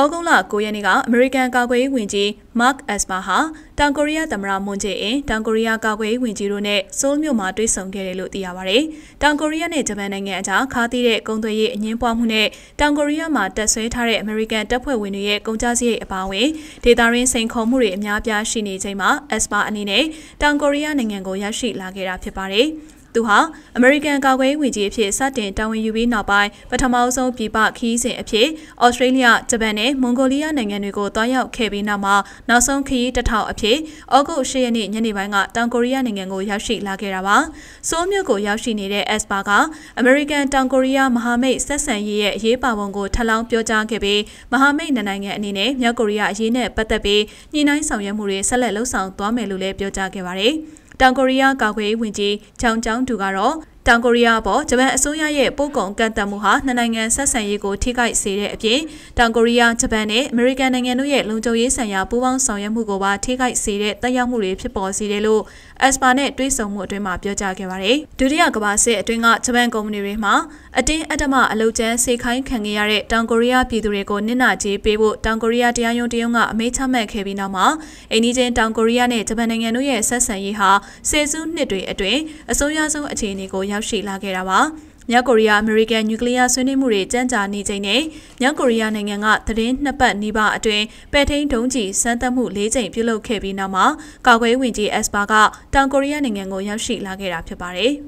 ဩဂုတ်လ9ရက်နေ့ကအမေရိကန်ကာကွယ်ရေးဝန်ကြီး Mark Esper ဟာတောင်ကိုရီးယားသမ္မတမွန်ဂျေအင်တောင်ကိုရီးယားကာကွယ်ရေးဝန်ကြီးတို့နဲ့ဆိုးလ်မြို့မှာတွေ့ဆုံခဲ့တယ်လို့သိရပါဗျ။တောင်ကိုရီးယားနဲ့ဂျပန်နိုင်ငံအကြားခါသီးတဲ့ကုန်သွယ်ရေးအငင်းပွားမှုနဲ့တောင်ကိုရီးယားမှာတက်ဆွဲထားတဲ့အမေရိကန်တပ်ဖွဲ့ဝင်တွေရဲ့ကုန်ကျစရိတ်အပါအဝင်ဒေသရင်းစိန်ခေါ်မှုတွေအများအပြားရှိနေချိန်မှာ Esper အနေနဲ့တောင်ကိုရီးယားနိုင်ငံကိုရရှိလာခဲ့တာဖြစ်ပါတယ်။သူဟာအမေရိကန်ကာကွယ်ရေးဝန်ကြီးအဖြစ်စတင်တာဝန်ယူပြီးနောက်ပိုင်းပထမဆုံးပြည်ပခီးစဉ်အဖြစ်ဩစတြေးလျဂျပန်နဲ့မွန်ဂိုလီးယားနိုင်ငံတွေကိုတွားရောက်ခဲ့ပြီးနောက်မှာနောက်ဆုံးခရီးတစ်ထောင်အဖြစ်ဩဂုတ်10ရက်နေ့ညနေပိုင်းကတောင်ကိုရီးယားနိုင်ငံကိုရောက်ရှိလာခဲ့တာပါ။ဆိုးမြို့ကိုရောက်ရှိနေတဲ့ Aspa ကအမေရိကန်တောင်ကိုရီးယားမဟာမိတ်ဆက်ဆံရေးရဲ့အရေးပါပုံကိုထပ်လောင်းပြောကြားခဲ့ပြီးမဟာမိတ်နိုင်ငံအနေနဲ့မြောက်ကိုရီးယားအရေးနဲ့ပတ်သက်ပြီးညှိနှိုင်းဆောင်ရွက်မှုတွေဆက်လက်လှုပ်ဆောင်သွားမယ်လို့လည်းပြောကြားခဲ့ပါတယ်။တောင်ကိုရီးယားကာကွယ်ရေးဝန်ကြီးချောင်ချောင်တူကတော့တောင်ကိုရီးယားပေါ်ဂျပန်အစိုးရရဲ့ပို့ကုန်ကန့်သတ်မှုဟာနှစ်နိုင်ငံဆက်ဆံရေးကိုထိခိုက်စေတဲ့အပြင်တောင်ကိုရီးယားဂျပန်နဲ့အမေရိကန်နိုင်ငံတို့ရဲ့လုံခြုံရေးဆိုင်ရာပူးပေါင်းဆောင်ရွက်မှုကိုပါထိခိုက်စေတဲ့တက်ရောက်မှုတွေဖြစ်ပေါ်စေတယ်လို့အက်စပါနဲ့တွဲဆုံမှုအတွင်းမှာပြောကြားခဲ့ပါတယ်။ဒုတိယကမ္ဘာစစ်အတွင်းကဂျပန်ကုမ္ပဏီတွေမှာအတင်းအဓမ္မအလုပ်ကျန်းစေခိုင်းခံခဲ့ရတဲ့တောင်ကိုရီးယားပြည်သူတွေကိုနစ်နာကြေးပေးဖို့တောင်ကိုရီးယားတရားရုံးတရုံးကအမိန့်ချမှတ်ခဲ့ပြီးနောက်မှာအိန္ဒိချင်းတောင်ကိုရီးယားနဲ့ဂျပန်နိုင်ငံတို့ရဲ့ဆက်ဆံရေးဟာဆယ်စုနှစ်တွေအတွင်းအဆိုးရွားဆုံးအခြေအနေကိုရောက်ရှိလာခဲ့တာပါ။မြောက်ကိုရီးယားအမေရိကန်နျူကလ িয়ার ဆွေးနွေးမှုတွေကြံ့ကြာနေချိန်နဲ့မြောက်ကိုရီးယားနိုင်ငံကသတင်းနှစ်ပတ်နီးပါးအတွင်းပဲ့ထိန်ဒုံးကျည်စမ်းသပ်မှု၄ကြိမ်ပြုလုပ်ခဲ့ပြီးနောက်မှာကာကွယ်ဝင်ကြီးအက်စပါကတောင်ကိုရီးယားနိုင်ငံကိုရောက်ရှိလာခဲ့တာဖြစ်ပါတယ်။